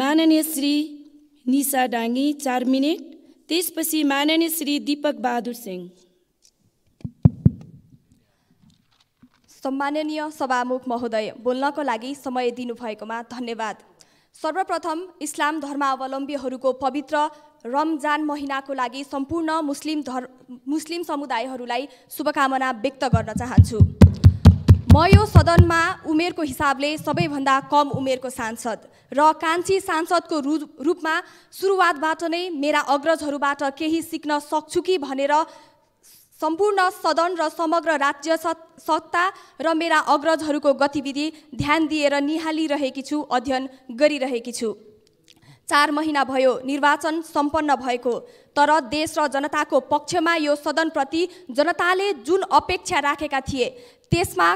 माननीय श्री निशा डाङ्गी चार मिनट त्यसपछि माननीय श्री दीपक बहादुर सिंह सम्माननीय सभामुख महोदय बोल्नको लागि समय दिनुभएकोमा धन्यवाद सर्वप्रथम इस्लाम धर्मावलम्बीहरूको पवित्र रमजान महिनाको लागि सम्पूर्ण मुस्लिम धर् मुस्लिम समुदायहरूलाई शुभकामना व्यक्त गर्न चाहन्छु म यो सदनमा उमेरको हिसाबले सबैभन्दा कम उमेरको सांसद र कान्छी सांसदको रु रूपमा सुरुवातबाट नै मेरा अग्रजहरूबाट केही सिक्न सक्छु कि भनेर सम्पूर्ण सदन र समग्र राज्य सत्ता र मेरा अग्रजहरूको गतिविधि ध्यान दिएर निहालिरहेकी छु अध्ययन गरिरहेकी छु चार महिना भयो निर्वाचन सम्पन्न भएको तर देश र जनताको पक्षमा यो सदनप्रति जनताले जुन अपेक्षा राखेका थिए त्यसमा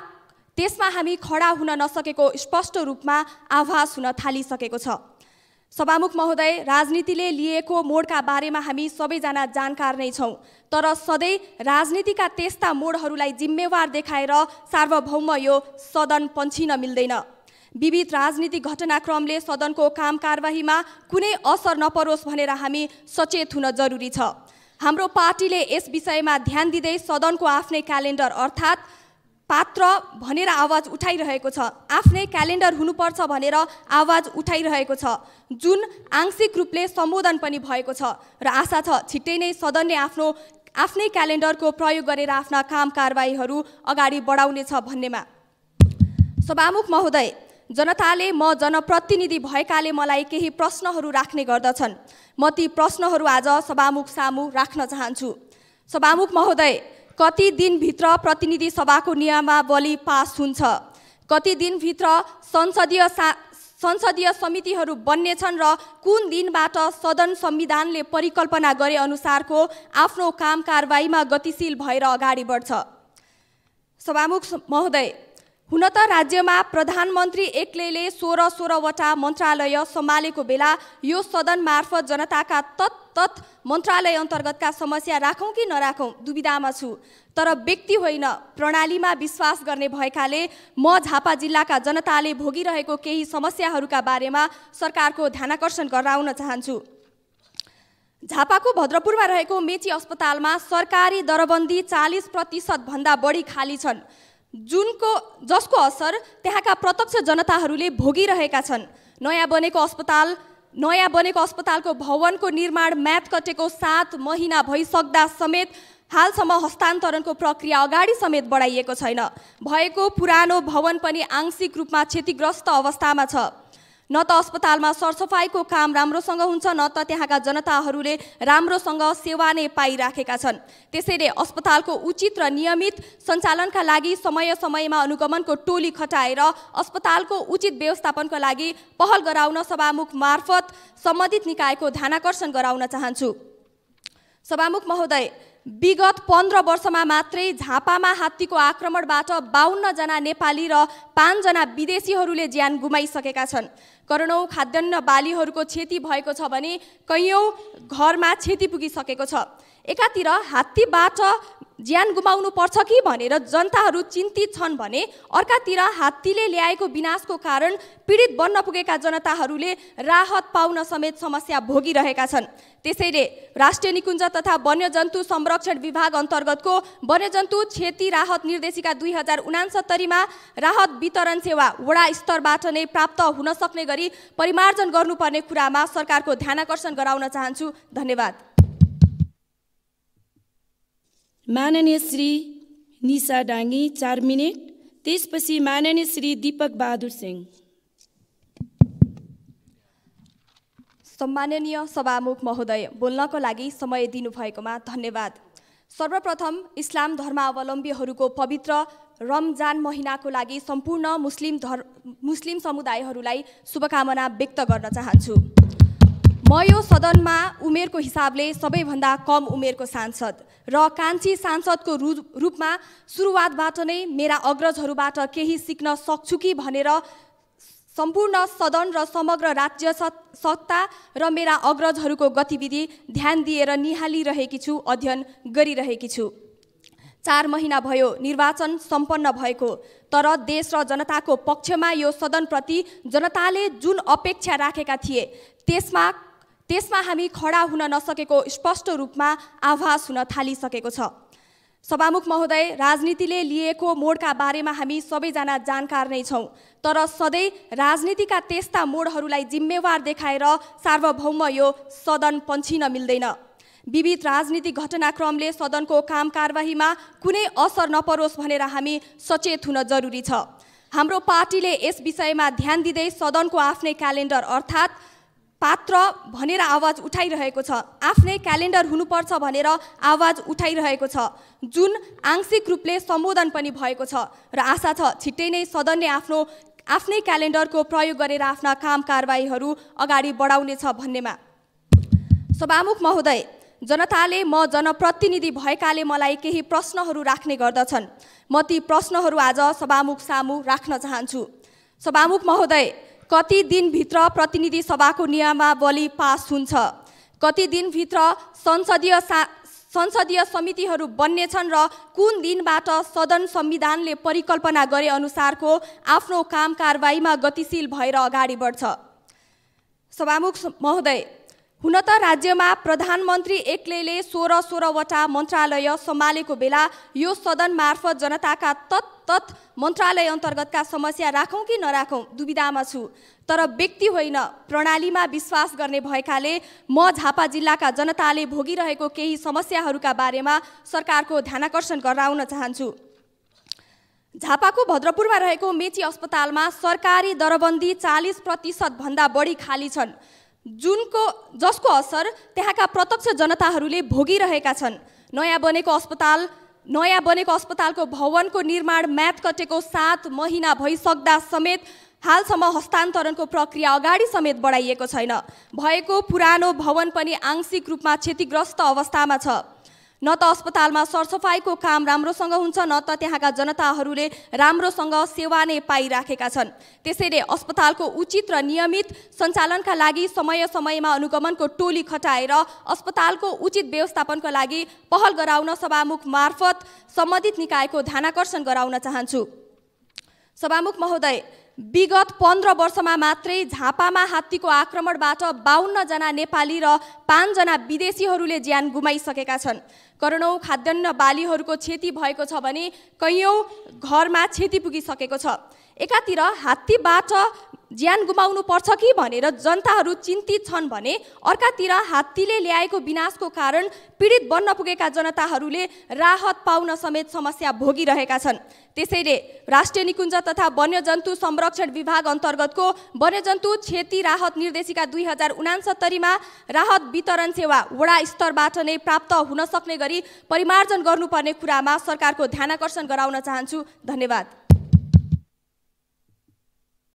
त्यसमा हामी खडा हुन नसकेको स्पष्ट रूपमा आभास हुन थालिसकेको छ सभामुख महोदय राजनीतिले लिएको मोडका बारेमा हामी सबैजना जानकार नै छौँ तर सधैँ राजनीतिका त्यस्ता मोडहरूलाई जिम्मेवार देखाएर सार्वभौम यो सदन पन्छिन मिल्दैन विविध राजनीतिक घटनाक्रमले सदनको काम कारवाहीमा कुनै असर नपरोस् भनेर हामी सचेत हुन जरुरी छ हाम्रो पार्टीले यस विषयमा ध्यान दिँदै सदनको आफ्नै क्यालेन्डर अर्थात् पात्र भनेर आवाज उठाइरहेको छ आफ्नै क्यालेन्डर हुनुपर्छ भनेर आवाज उठाइरहेको छ जुन आंशिक रूपले सम्बोधन पनि भएको छ र आशा छ छिट्टै नै सदनले आफ्नो आफ्नै क्यालेन्डरको प्रयोग गरेर आफ्ना काम कारवाहीहरू अगाडि बढाउनेछ भन्नेमा सभामुख महोदय जनताले म जनप्रतिनिधि भएकाले मलाई केही प्रश्नहरू राख्ने गर्दछन् म ती प्रश्नहरू आज सभामुख सामु राख्न चाहन्छु सभामुख महोदय कति दिनभित्र प्रतिनिधि सभाको नियमावली पास हुन्छ कति दिनभित्र संसदीय सा संसदीय समितिहरू बन्नेछन् र कुन दिनबाट सदन संविधानले परिकल्पना गरे अनुसारको आफ्नो काम कारवाहीमा गतिशील भएर अगाडि बढ्छ सभामुख महोदय हुन त राज्यमा प्रधानमन्त्री एक्लैले सोह्र सोह्रवटा मन्त्रालय सम्हालेको बेला यो सदन मार्फत जनताका तत् तत् मन्त्रालय अन्तर्गतका समस्या राखौँ कि नराखौँ दुविधामा छु तर व्यक्ति होइन प्रणालीमा विश्वास गर्ने भएकाले म झापा जिल्लाका जनताले भोगिरहेको केही समस्याहरूका बारेमा सरकारको ध्यानकर्षण गराउन चाहन्छु झापाको भद्रपुरमा रहेको मेची अस्पतालमा सरकारी दरबन्दी चालिस प्रतिशतभन्दा बढी खाली छन् जुनको जसको असर त्यहाँका प्रत्यक्ष जनताहरूले भोगिरहेका छन् नयाँ बनेको अस्पताल नयाँ बनेको अस्पतालको भवनको निर्माण म्याद कटेको सात महिना भइसक्दा समेत हालसम्म हस्तान्तरणको प्रक्रिया अगाडि समेत बढाइएको छैन भएको पुरानो भवन पनि आंशिक रूपमा क्षतिग्रस्त अवस्थामा छ न त अस्पतालमा सरसफाइको काम राम्रोसँग हुन्छ न त त्यहाँका जनताहरूले राम्रोसँग सेवा नै पाइराखेका छन् त्यसैले अस्पतालको उचित र नियमित सञ्चालनका लागि समय समयमा अनुगमनको टोली खटाएर अस्पतालको उचित व्यवस्थापनका लागि पहल गराउन सभामुख मार्फत सम्बन्धित निकायको ध्यानाकर्षण गराउन चाहन्छु सभामुख महोदय विगत पन्ध्र वर्षमा मात्रै झापामा हात्तीको आक्रमणबाट बाहन्नजना नेपाली र पाँचजना विदेशीहरूले ज्यान गुमाइसकेका छन् करोडौँ खाद्यान्न बालीहरूको क्षति भएको छ भने कैयौँ घरमा क्षति पुगिसकेको छ एकातिर हात्तीबाट ज्यान गुमाउनु पर्छ कि भनेर जनताहरू चिन्तित छन् भने अर्कातिर हात्तीले ल्याएको विनाशको कारण पीडित बन्न पुगेका जनताहरूले राहत पाउन समेत समस्या भोगिरहेका छन् त्यसैले राष्ट्रिय निकुञ्ज तथा वन्यजन्तु संरक्षण विभाग अन्तर्गतको वन्यजन्तु क्षति राहत निर्देशिका दुई हजार उनासत्तरीमा राहत वितरण सेवा वडा स्तरबाट नै प्राप्त हुन सक्ने गरी परिमार्जन गर्नुपर्ने कुरामा सरकारको ध्यानकर्षण गराउन चाहन्छु धन्यवाद माननीय श्री निशा डाङ्गी चार मिनट त्यसपछि माननीय श्री दीपक बहादुर सिंह सम्माननीय सभामुख महोदय बोल्नको लागि समय दिनुभएकोमा धन्यवाद सर्वप्रथम इस्लाम धर्मावलम्बीहरूको पवित्र रमजान महिनाको लागि सम्पूर्ण मुस्लिम धर् मुस्लिम समुदायहरूलाई शुभकामना व्यक्त गर्न चाहन्छु म यो सदनमा उमेरको हिसाबले सबैभन्दा कम उमेरको सांसद र कान्छी सांसदको रु रूपमा सुरुवातबाट नै मेरा अग्रजहरूबाट केही सिक्न सक्छु कि भनेर सम्पूर्ण सदन र समग्र राज्य सत्ता र मेरा अग्रजहरूको गतिविधि ध्यान दिएर निहालिरहेकी छु अध्ययन गरिरहेकी छु चार महिना भयो निर्वाचन सम्पन्न भएको तर देश र जनताको पक्षमा यो सदनप्रति जनताले जुन अपेक्षा राखेका थिए त्यसमा त्यसमा हामी खडा हुन नसकेको स्पष्ट रूपमा आभास हुन थालिसकेको छ सभामुख महोदय राजनीतिले लिएको मोडका बारेमा हामी सबैजना जानकार नै छौँ तर सधैँ राजनीतिका त्यस्ता मोडहरूलाई जिम्मेवार देखाएर सार्वभौम यो सदन पन्छिन मिल्दैन विविध राजनीतिक घटनाक्रमले सदनको काम कारवाहीमा कुनै असर नपरोस् भनेर हामी सचेत हुन जरुरी छ हाम्रो पार्टीले यस विषयमा ध्यान दिँदै सदनको आफ्नै क्यालेन्डर अर्थात् पात्र भनेर आवाज उठाइरहेको छ आफ्नै क्यालेन्डर हुनुपर्छ भनेर आवाज उठाइरहेको छ जुन आंशिक रूपले सम्बोधन पनि भएको छ र आशा छ छिट्टै नै सदनले आफ्नो आफ्नै क्यालेन्डरको प्रयोग गरेर आफ्ना काम कारवाहीहरू अगाडि बढाउनेछ भन्नेमा सभामुख महोदय जनताले म जनप्रतिनिधि भएकाले मलाई केही प्रश्नहरू राख्ने गर्दछन् म ती प्रश्नहरू आज सभामुख सामु राख्न चाहन्छु सभामुख महोदय कति दिनभित्र प्रतिनिधि सभाको नियमावली पास हुन्छ कति दिनभित्र संसदीय सा संसदीय समितिहरू बन्नेछन् र कुन दिनबाट सदन संविधानले परिकल्पना गरे अनुसारको आफ्नो काम कारवाहीमा गतिशील भएर अगाडि बढ्छ सभामुख महोदय हुन त राज्यमा प्रधानमन्त्री एक्लैले सोह्र सोह्रवटा मन्त्रालय सम्हालेको बेला यो सदन मार्फत जनताका तत् तत् मन्त्रालय अन्तर्गतका समस्या राखौँ कि नराखौँ दुविधामा छु तर व्यक्ति होइन प्रणालीमा विश्वास गर्ने भएकाले म झापा जिल्लाका जनताले भोगिरहेको केही समस्याहरूका बारेमा सरकारको ध्यानकर्षण गराउन चाहन्छु झापाको भद्रपुरमा रहेको मेची अस्पतालमा सरकारी दरबन्दी चालिस प्रतिशतभन्दा बढी खाली छन् जुनको जसको असर त्यहाँका प्रत्यक्ष जनताहरूले भोगिरहेका छन् नयाँ बनेको अस्पताल नयाँ बनेको अस्पतालको भवनको निर्माण म्याद कटेको सात महिना भइसक्दा समेत हालसम्म हस्तान्तरणको प्रक्रिया अगाडि समेत बढाइएको छैन भएको पुरानो भवन पनि आंशिक रूपमा क्षतिग्रस्त अवस्थामा छ न त अस्पतालमा सरसफाइको काम राम्रोसँग हुन्छ न त त्यहाँका जनताहरूले राम्रोसँग सेवा नै पाइराखेका छन् त्यसैले अस्पतालको उचित र नियमित सञ्चालनका लागि समय समयमा अनुगमनको टोली खटाएर अस्पतालको उचित व्यवस्थापनका लागि पहल गराउन सभामुख मार्फत सम्बन्धित निकायको ध्यानाकर्षण गराउन चाहन्छु सभामुख महोदय विगत पन्ध्र वर्षमा मात्रै झापामा हात्तीको आक्रमणबाट बाहन्नजना नेपाली र पाँचजना विदेशीहरूले ज्यान गुमाइसकेका छन् करोडौँ खाद्यान्न बालीहरूको क्षति भएको छ भने कैयौँ घरमा क्षति पुगिसकेको छ एकातिर हात्तीबाट ज्यान गुमाउनु पर्छ कि भनेर जनताहरू चिन्तित छन् भने अर्कातिर हात्तीले ल्याएको विनाशको कारण पीडित बन्न पुगेका जनताहरूले राहत पाउन समेत समस्या भोगिरहेका छन् त्यसैले राष्ट्रिय निकुञ्ज तथा वन्यजन्तु संरक्षण विभाग अन्तर्गतको वन्यजन्तु क्षति राहत निर्देशिका दुई हजार उनासत्तरीमा राहत वितरण सेवा वडा स्तरबाट नै प्राप्त हुन सक्ने गरी परिमार्जन गर्नुपर्ने कुरामा सरकारको ध्यानाकर्षण गराउन चाहन्छु धन्यवाद